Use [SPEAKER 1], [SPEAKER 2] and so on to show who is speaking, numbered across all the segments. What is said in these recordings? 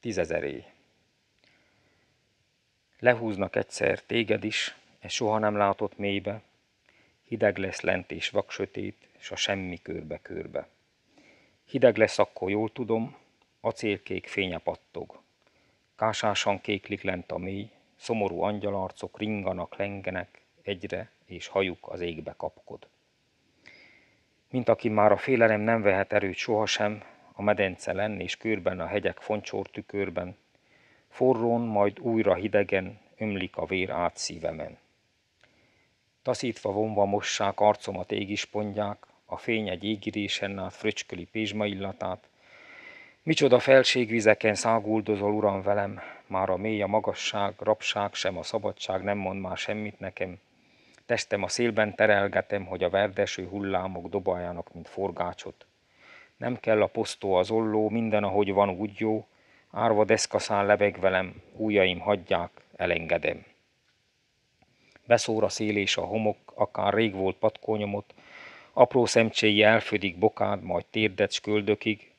[SPEAKER 1] tízezeré. Lehúznak egyszer téged is, e soha nem látott mélybe, hideg lesz lent és vaksötét, s a semmi körbe-körbe. Hideg lesz akkor, jól tudom, acélkék fénye pattog. Kásásan kéklik lent a mély, szomorú angyalarcok ringanak, lengenek egyre, és hajuk az égbe kapkod. Mint aki már a félelem nem vehet erőt sohasem, a medence lenni és körben a hegyek foncsórtükörben, forrón, majd újra hidegen ömlik a vér át szívemen. Taszítva vonva mossák arcomat égispondják, a fény egy égirésen át fröcsköli pézsma illatát, Micsoda felségvizeken száguldozol, uram, velem, már a mély a magasság, rabság sem, a szabadság nem mond már semmit nekem. Testem a szélben terelgetem, hogy a verdeső hullámok dobáljanak, mint forgácsot. Nem kell a posztó az olló, minden ahogy van úgy jó, árva deszkaszán lebeg velem, újaim hagyják, elengedem. Beszóra a szél és a homok, akár rég volt patkónyomot, apró szemcséje elfödik bokád, majd térdet köldökig,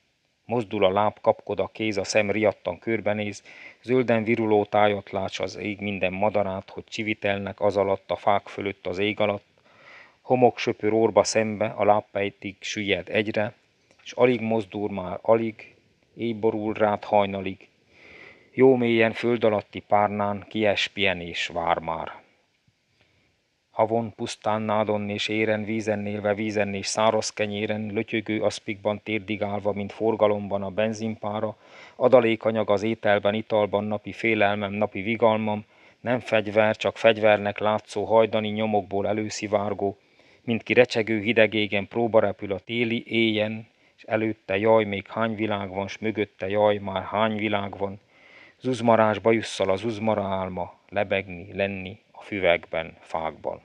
[SPEAKER 1] mozdul a láb, kapkod a kéz, a szem riadtan körbenéz, zölden viruló tájat láts az ég minden madarát, hogy csivitelnek az alatt, a fák fölött, az ég alatt, homok söpör orba szembe, a lábpejtig süllyed egyre, és alig mozdul már, alig éborul rád hajnalig. Jó mélyen föld alatti párnán kies pienés vár már. Havon pusztán nádon és éren vízen nélve vízen és száraz kenyéren, lötyögő aszpikban térdigálva, mint forgalomban a benzinpára, adalékanyag az ételben, italban, napi félelmem, napi vigalmam, nem fegyver, csak fegyvernek látszó hajdani nyomokból előszivárgó, mint ki recsegő hidegégen próbarepül a téli éjen, és előtte jaj, még hány világ van, s mögötte jaj, már hány világ van, zuzmarás bajusszal az uzmara álma, lebegni, lenni a füvekben, fákban.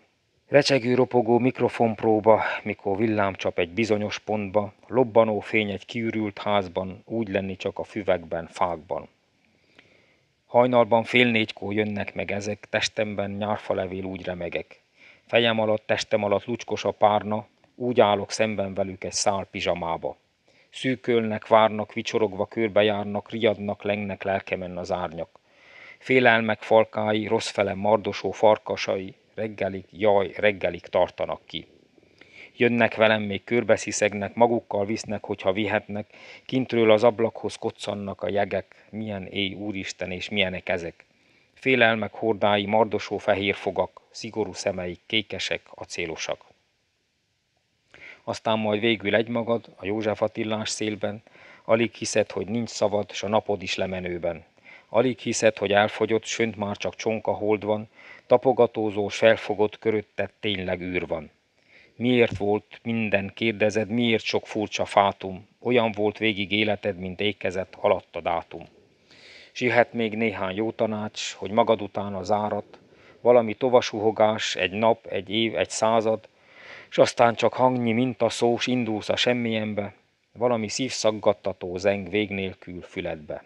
[SPEAKER 1] Recsegő ropogó mikrofonpróba, mikor villám csap egy bizonyos pontba, lobbanó fény egy kiürült házban, úgy lenni csak a füvekben, fákban. Hajnalban fél négykor jönnek meg ezek, testemben levél úgy remegek. Fejem alatt, testem alatt lucskos a párna, úgy állok szemben velük egy szál pizsamába. Szűkölnek, várnak, vicsorogva körbejárnak, riadnak, lengnek lelkemen az árnyak. Félelmek falkái, rossz fele mardosó farkasai, reggelig, jaj, reggelig tartanak ki. Jönnek velem, még körbesziszegnek, magukkal visznek, hogyha vihetnek, kintről az ablakhoz koccannak a jegek, milyen éj, úristen, és milyenek ezek. Félelmek hordái, mardosó fehér fogak, szigorú szemeik, kékesek, acélosak aztán majd végül egymagad a József Attilás szélben, alig hiszed, hogy nincs szabad, s a napod is lemenőben. Alig hiszed, hogy elfogyott, sönt már csak csonka hold van, tapogatózó, s felfogott körötted tényleg űr van. Miért volt minden, kérdezed, miért sok furcsa fátum, olyan volt végig életed, mint ékezett haladt a dátum. S jöhet még néhány jó tanács, hogy magad után az árat, valami tovasuhogás, egy nap, egy év, egy század, és aztán csak hangnyi mintaszó, s indulsz a semmilyenbe, valami szívszaggattató zeng vég nélkül füledbe.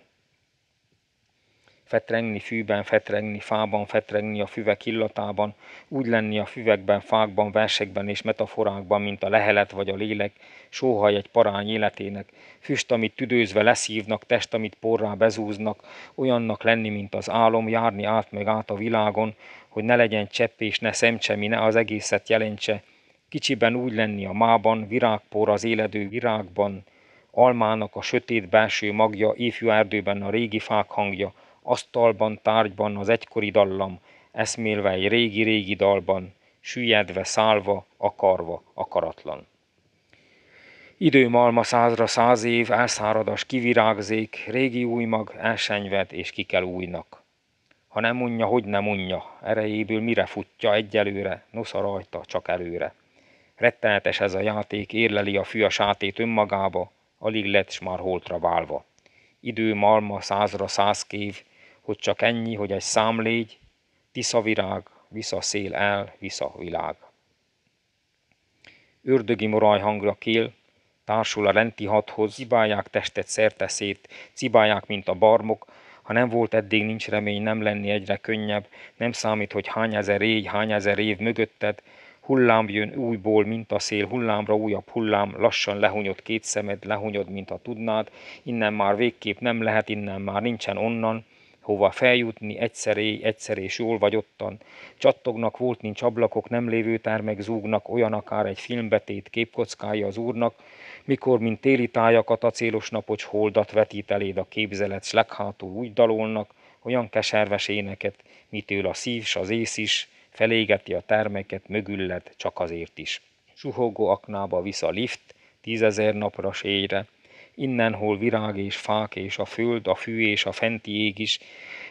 [SPEAKER 1] Fetrengni fűben, fetrengni fában, fetrengni a füvek illatában, úgy lenni a füvekben, fákban, versekben és metaforákban, mint a lehelet vagy a lélek, sóhaj egy parány életének, füst, amit tüdőzve leszívnak, test, amit porrá bezúznak, olyannak lenni, mint az álom, járni át meg át a világon, hogy ne legyen csepp és ne szemcsemi, ne az egészet jelentse, kicsiben úgy lenni a mában, virágpor az éledő virágban, almának a sötét belső magja, éfjú erdőben a régi fák hangja, asztalban, tárgyban az egykori dallam, eszmélve egy régi-régi dalban, süllyedve, szálva, akarva, akaratlan. Időmalma százra száz év, elszáradas kivirágzék, régi új mag elsenyved és ki kell újnak. Ha nem unja, hogy nem unja, erejéből mire futja egyelőre, nosza rajta, csak előre. Rettenetes ez a játék, érleli a a sátét önmagába, alig lett s már holtra válva. Idő malma százra száz kév, hogy csak ennyi, hogy egy szám légy, virág, vissza szél el, vissza világ. Ördögi moraj hangra kél, társul a renti hathoz, cibálják testet szerteszét, cibálják, mint a barmok, ha nem volt eddig, nincs remény, nem lenni egyre könnyebb, nem számít, hogy hány ezer éj, hány ezer év mögötted, Hullám jön újból, mint a szél, hullámra újabb hullám, lassan lehunyod két szemed, lehunyod, mint a tudnád, innen már végképp nem lehet, innen már nincsen onnan, hova feljutni, egyszeré, egyszeré, és jól vagy ottan. Csattognak, volt nincs ablakok, nem lévő termek zúgnak, olyan akár egy filmbetét képkockája az úrnak, mikor, mint téli tájakat a célos napocs holdat vetít eléd a képzelet, s leghátul úgy dalolnak, olyan keserves éneket, mitől a szív s az ész is, felégeti a termeket mögülled csak azért is. Suhogó aknába visz a lift, tízezer napra séjre, innen hol virág és fák és a föld, a fű és a fenti ég is.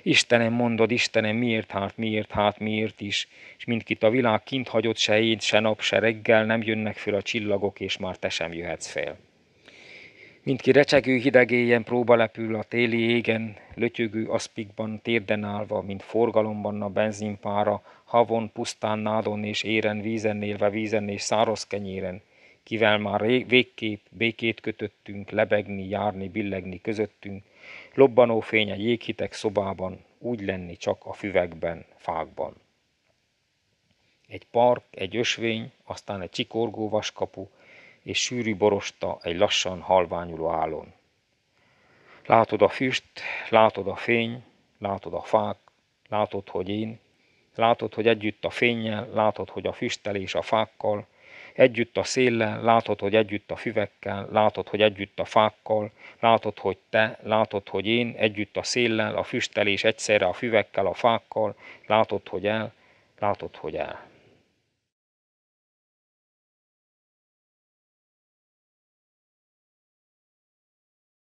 [SPEAKER 1] Istenem, mondod, Istenem, miért hát, miért hát, miért is, és mindkit a világ kint hagyott se éjt, se nap, se reggel, nem jönnek föl a csillagok, és már te sem jöhetsz fel ki recsegő hideg éjjel próba lepül a téli égen, lötyögő aszpikban térden állva, mint forgalomban a benzinpára, havon, pusztán, nádon és éren, vízen élve, vízen és száraz kenyéren, kivel már végkép békét kötöttünk, lebegni, járni, billegni közöttünk, lobbanó fény a jéghitek szobában, úgy lenni csak a füvekben, fákban. Egy park, egy ösvény, aztán egy csikorgó vaskapu, és sűrű borosta egy lassan halványuló álon. Látod a füst, látod a fény, látod a fák, látod, hogy én, látod, hogy együtt a fényjel, látod, hogy a füstelés a fákkal, együtt a széllel, látod, hogy együtt a füvekkel, látod, hogy együtt a fákkal, látod, hogy te, látod, hogy én, együtt a széllel, a füstelés egyszerre a füvekkel, a fákkal, látod, hogy el, látod, hogy el.